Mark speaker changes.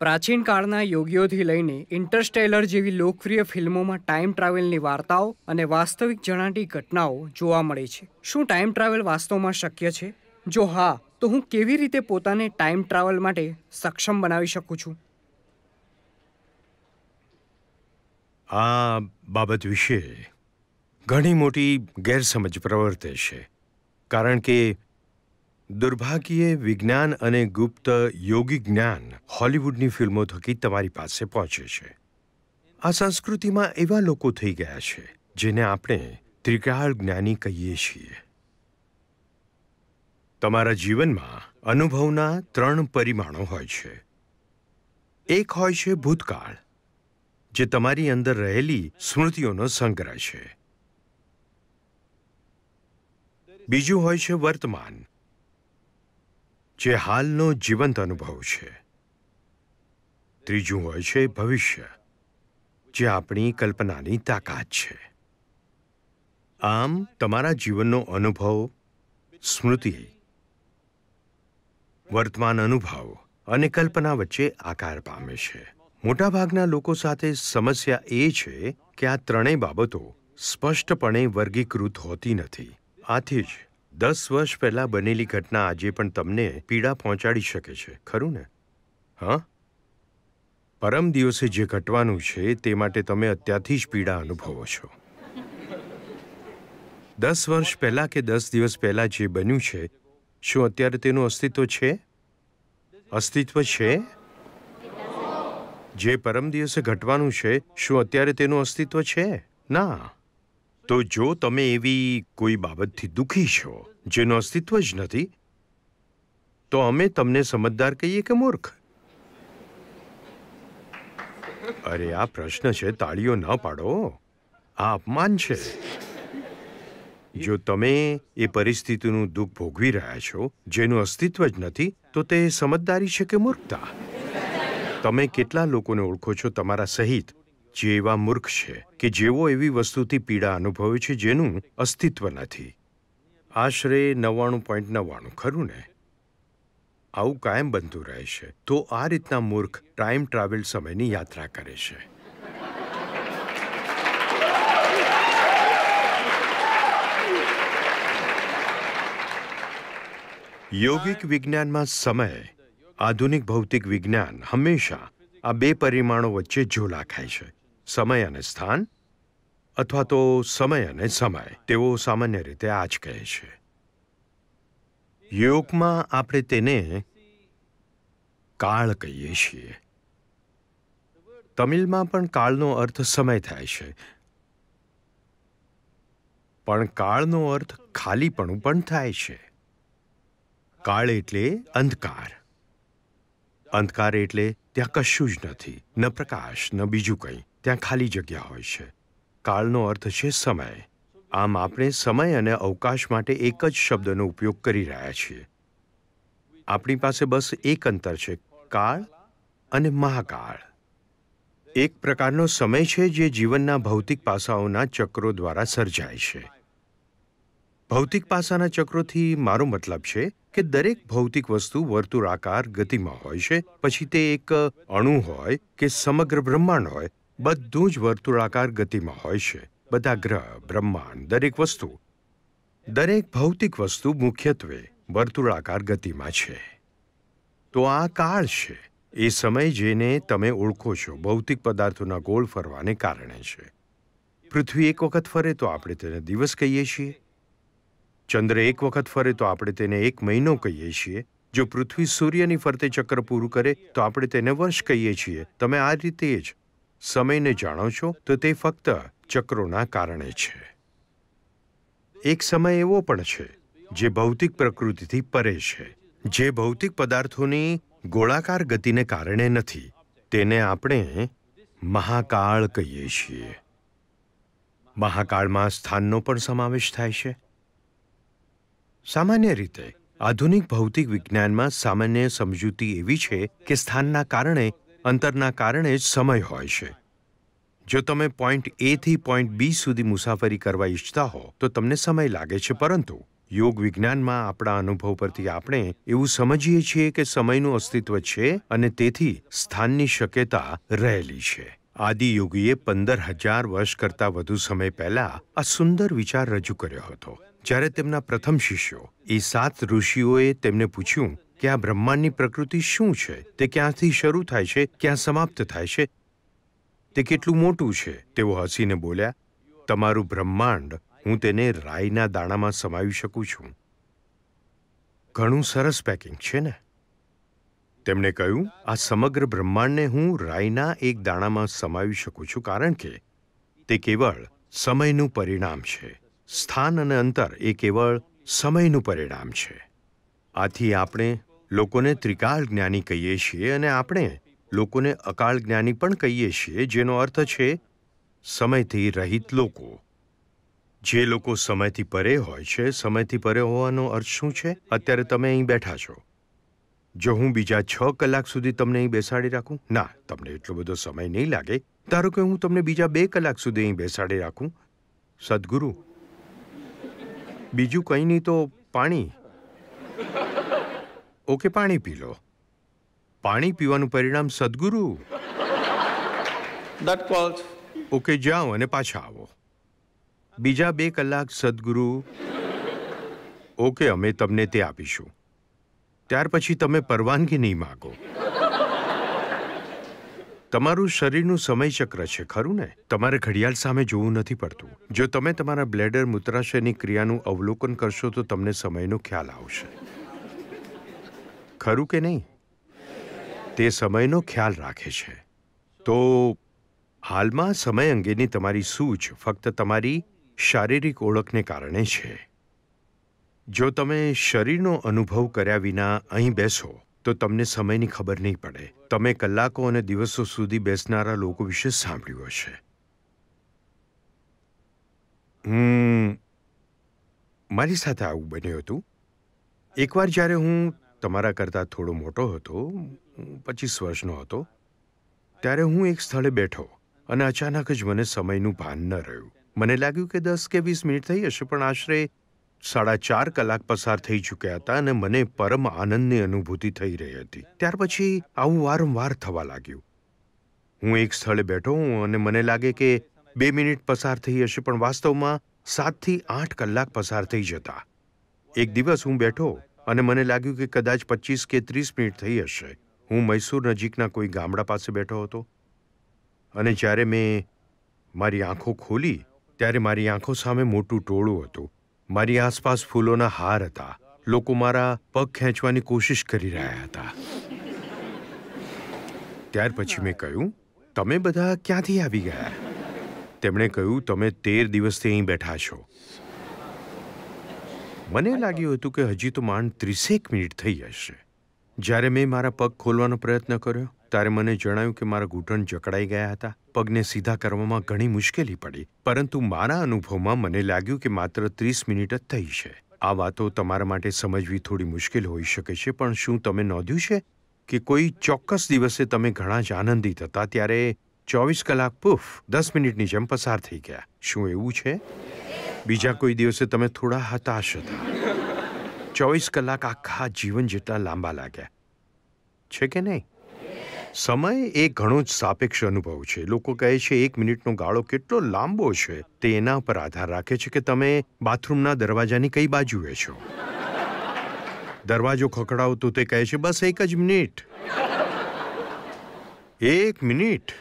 Speaker 1: પ્રાચીન કાળના યોગીઓથી લઈને ઇન્ટરસ્ટેલર જેવી લોકપ્રિય ફિલ્મોમાં ટાઈમ ટ્રાવેલની વાર્તાઓ અને વાસ્તવિક જણાટી ઘટનાઓ જોવા મળે છે શું ટાઈમ ટ્રાવેલ વાસ્તવમાં શક્ય છે જો હા તો હું કેવી રીતે પોતાને ટાઈમ ટ્રાવેલ માટે સક્ષમ બનાવી શકું છું આ બાબત વિશે ઘણી મોટી ગેરસમજ પ્રવર્તે છે કારણ કે દુર્ભાગ્યે વિજ્ઞાન અને ગુપ્ત યોગી જ્ઞાન હોલિવૂડની ફિલ્મો થકી તમારી પાસે પહોંચે છે આ સંસ્કૃતિમાં એવા લોકો થઈ ગયા છે જેને આપણે ત્રિકાળ જ્ઞાની કહીએ છીએ તમારા જીવનમાં અનુભવના ત્રણ પરિમાણો હોય છે એક હોય છે ભૂતકાળ જે તમારી અંદર રહેલી સ્મૃતિઓનો સંગ્રહ છે બીજું હોય છે વર્તમાન જે હાલનો જીવંત અનુભવ છે ત્રીજું હોય છે ભવિષ્ય જે આપણી કલ્પનાની તાકાત છે આમ તમારા જીવનનો અનુભવ સ્મૃતિ વર્તમાન અનુભવ અને કલ્પના વચ્ચે આકાર પામે છે મોટાભાગના લોકો સાથે સમસ્યા એ છે કે આ ત્રણેય બાબતો સ્પષ્ટપણે વર્ગીકૃત હોતી નથી આથી જ દસ વર્ષ પહેલાં બનેલી ઘટના આજે પણ તમને પીડા પહોંચાડી શકે છે ખરું ને હા પરમ દિવસે જે ઘટવાનું છે તે માટે તમે અત્યારથી જ પીડા અનુભવો છો દસ વર્ષ પહેલાં કે દસ દિવસ પહેલાં જે બન્યું છે શું અત્યારે તેનું અસ્તિત્વ છે અસ્તિત્વ છે જે પરમ દિવસે ઘટવાનું છે શું અત્યારે તેનું અસ્તિત્વ છે ના તો જો તમે એવી કોઈ બાબતથી દુઃખી છો જેનું અસ્તિત્વ જ નથી તો અમે તમને સમજદાર કહીએ કે મૂર્ખ અરે આ પ્રશ્ન છે તાળીઓ ન પાડો આ અપમાન છે જો તમે એ પરિસ્થિતિનું દુઃખ ભોગવી રહ્યા છો જેનું અસ્તિત્વ જ નથી તો તે સમજદારી છે કે મૂર્ખતા તમે કેટલા લોકોને ઓળખો છો તમારા સહિત જે એવા મૂર્ખ છે કે જેવો એવી વસ્તુથી પીડા અનુભવે છે જેનું અસ્તિત્વ નથી આશરે નવાણું પોઈન્ટ નવ્વાણું ખરું ને આવું કાયમ બનતું રહે છે તો આ રીતના મૂર્ખ ટાઈમ ટ્રાવેલ સમયની યાત્રા કરે છે યોગિક વિજ્ઞાનમાં સમય આધુનિક ભૌતિક વિજ્ઞાન હંમેશા આ બે પરિમાણો વચ્ચે ઝોલા ખાય છે સમય અને સ્થાન અથવા તો સમય અને સમય તેઓ સામાન્ય રીતે આ જ કહે છે યોગમાં આપણે તેને કાળ કહીએ છીએ તમિલમાં પણ કાળનો અર્થ સમય થાય છે પણ કાળનો અર્થ ખાલીપણું પણ થાય છે કાળ એટલે અંધકાર અંધકાર એટલે ત્યાં કશું જ નથી ન પ્રકાશ ન બીજું કંઈ ત્યાં ખાલી જગ્યા હોય છે કાળનો અર્થ છે સમય આમ આપણે સમય અને અવકાશ માટે એક જ શબ્દનો ઉપયોગ કરી રહ્યા છીએ આપણી પાસે બસ એક અંતર છે કાળ અને મહાકાળ એક પ્રકારનો સમય છે જે જીવનના ભૌતિક પાસાઓના ચક્રો દ્વારા સર્જાય છે ભૌતિક પાસાના ચક્રોથી મારો મતલબ છે કે દરેક ભૌતિક વસ્તુ વર્તુળાકાર ગતિમાં હોય છે પછી તે એક અણુ હોય કે સમગ્ર બ્રહ્માંડ હોય બધું જ વર્તુળાકાર ગતિમાં હોય છે બધા ગ્રહ બ્રહ્માંડ દરેક વસ્તુ દરેક ભૌતિક વસ્તુ મુખ્યત્વે વર્તુળાકાર ગતિમાં છે તો આ કાળ છે એ સમય જેને તમે ઓળખો છો ભૌતિક પદાર્થોના ગોળ ફરવાને કારણે છે પૃથ્વી એક વખત ફરે તો આપણે તેને દિવસ કહીએ છીએ ચંદ્ર એક વખત ફરે તો આપણે તેને એક મહિનો કહીએ છીએ જો પૃથ્વી સૂર્યની ફરતે ચક્ર પૂરું કરે તો આપણે તેને વર્ષ કહીએ છીએ તમે આ રીતે જ સમયને જાણો છો તો તે ફક્ત ચક્રોના કારણે છે એક સમય એવો પણ છે જે ભૌતિક પ્રકૃતિથી પરે છે જે ભૌતિક પદાર્થોની ગોળાકાર ગતિને કારણે નથી તેને આપણે મહાકાળ કહીએ છીએ મહાકાળમાં સ્થાનનો પણ સમાવેશ થાય છે સામાન્ય રીતે આધુનિક ભૌતિક વિજ્ઞાનમાં સામાન્ય સમજૂતી એવી છે કે સ્થાનના કારણે અંતરના કારણે જ સમય હોય છે જો તમે પોઈન્ટ એ થી પોઈન્ટ બી સુધી મુસાફરી કરવા ઈચ્છતા હો તો તમને સમય લાગે છે પરંતુ યોગ વિજ્ઞાનમાં આપણા અનુભવ પરથી આપણે એવું સમજીએ છીએ કે સમયનું અસ્તિત્વ છે અને તેથી સ્થાનની શક્યતા રહેલી છે આદિયોગીએ પંદર હજાર વર્ષ કરતાં વધુ સમય પહેલા આ સુંદર વિચાર રજૂ કર્યો હતો જ્યારે તેમના પ્રથમ શિષ્યો એ સાત ઋષિઓએ તેમને પૂછ્યું કે આ બ્રહ્માંડની પ્રકૃતિ શું છે તે ક્યાંથી શરૂ થાય છે ક્યાં સમાપ્ત થાય છે તે કેટલું મોટું છે તેઓ હસીને બોલ્યા તમારું બ્રહ્માંડ હું તેને રાઈના દાણામાં સમાવી શકું છું ઘણું સરસ પેકિંગ છે ને તેમણે કહ્યું આ સમગ્ર બ્રહ્માંડને હું રાઈના એક દાણામાં સમાવી શકું છું કારણ કે તે કેવળ સમયનું પરિણામ છે સ્થાન અને અંતર એ કેવળ સમયનું પરિણામ છે આથી આપણે લોકોને ત્રિકાળ જ્ઞાની કહીએ છીએ અને આપણે લોકોને અકાળ જ્ઞાની પણ કહીએ છીએ જેનો અર્થ છે સમયથી રહિત લોકો જે લોકો સમયથી પરે હોય છે સમયથી પરે હોવાનો અર્થ શું છે અત્યારે તમે અહીં બેઠા છો જો હું બીજા છ કલાક સુધી તમને અહીં બેસાડી રાખું ના તમને એટલો બધો સમય નહીં લાગે ધારો કે હું તમને બીજા બે કલાક સુધી અહીં બેસાડી રાખું સદગુરુ બીજું કંઈ નહીં તો પાણી ઓકે પાણી પી લો પાણી પીવાનું પરિણામ સદગુરુ ધેટ કોલ્સ ઓકે જાઓ અને પાછા આવો બીજા બે કલાક સદગુરુ ઓકે અમે તમને તે આપીશું ત્યાર પછી તમે પરવાનગી નહીં માગો તમારું શરીરનું સમયચક્ર છે ખરું ને તમારે ઘડિયાળ સામે જોવું નથી પડતું જો તમે તમારા બ્લેડર મૂત્રાશયની ક્રિયાનું અવલોકન કરશો તો તમને સમયનો ખ્યાલ આવશે ખરું કે નહીં તે સમયનો ખ્યાલ રાખે છે તો હાલમાં સમય અંગેની તમારી સૂચ ફક્ત તમારી શારીરિક ઓળખને કારણે છે જો તમે શરીરનો અનુભવ કર્યા વિના અહીં બેસો તો તમને સમયની ખબર નહીં પડે તમે કલાકો અને દિવસો સુધી બેસનારા લોકો વિશે સાંભળ્યું હશે હું મારી સાથે આવું બન્યું હતું એકવાર જ્યારે હું તમારા કરતાં થોડો મોટો હતો પચીસ વર્ષનો હતો ત્યારે હું એક સ્થળે બેઠો અને અચાનક જ મને સમયનું ભાન ન રહ્યું મને લાગ્યું કે દસ કે વીસ મિનિટ થઈ હશે પણ આશરે સાડા ચાર કલાક પસાર થઈ ચૂક્યા હતા અને મને પરમ આનંદની અનુભૂતિ થઈ રહી હતી ત્યાર પછી આવું વારંવાર થવા લાગ્યું હું એક સ્થળે બેઠો હું અને મને લાગે કે બે મિનિટ પસાર થઈ હશે પણ વાસ્તવમાં સાતથી આઠ કલાક પસાર થઈ જતા એક દિવસ હું બેઠો અને મને લાગ્યું કે કદાચ પચીસ કે ત્રીસ મિનિટ થઈ હશે હું મૈસૂર નજીકના કોઈ ગામડા પાસે બેઠો હતો અને જ્યારે મેં મારી આંખો ખોલી ત્યારે મારી આંખો સામે મોટું ટોળું હતું મારી આસપાસ ફૂલોના હાર હતા લોકો મારા પગ ખેંચવાની કોશિશ કરી રહ્યા હતા ત્યાર પછી મેં કહ્યું તમે બધા ક્યાંથી આવી ગયા તેમણે કહ્યું તમે તેર દિવસથી અહીં બેઠા છો મને લાગ્યું હતું કે હજી તો માંડ ત્રીસેક મિનિટ થઈ હશે જ્યારે મેં મારા પગ ખોલવાનો પ્રયત્ન કર્યો ત્યારે મને જણાયું કે મારા ઘૂંટણ જકડાઈ ગયા હતા પગને સીધા કરવામાં ઘણી મુશ્કેલી પડી પરંતુ મારા અનુભવમાં મને લાગ્યું કે માત્ર ત્રીસ મિનિટ જ થઈ છે આ વાતો તમારા માટે સમજવી થોડી મુશ્કેલ હોઈ શકે છે પણ શું તમે નોંધ્યું છે કે કોઈ ચોક્કસ દિવસે તમે ઘણા જ આનંદિત હતા ત્યારે ચોવીસ કલાક પૂફ દસ મિનિટની જેમ પસાર થઈ ગયા શું એવું છે બીજા કોઈ દિવસે તમે થોડા હતાશ હતા ચોવીસ કલાક આખા જીવન જેટલા લાંબા લાગ્યા છે કે નહીં સમય એ ઘણો જ સાપેક્ષ અનુભવ છે લોકો કહે છે એક મિનિટનો ગાળો કેટલો લાંબો છે તે એના પર આધાર રાખે છે કે તમે બાથરૂમના દરવાજાની કઈ બાજુએ છો દરવાજો ખખડાવતો તે કહે છે બસ એક જ મિનિટ એક મિનિટ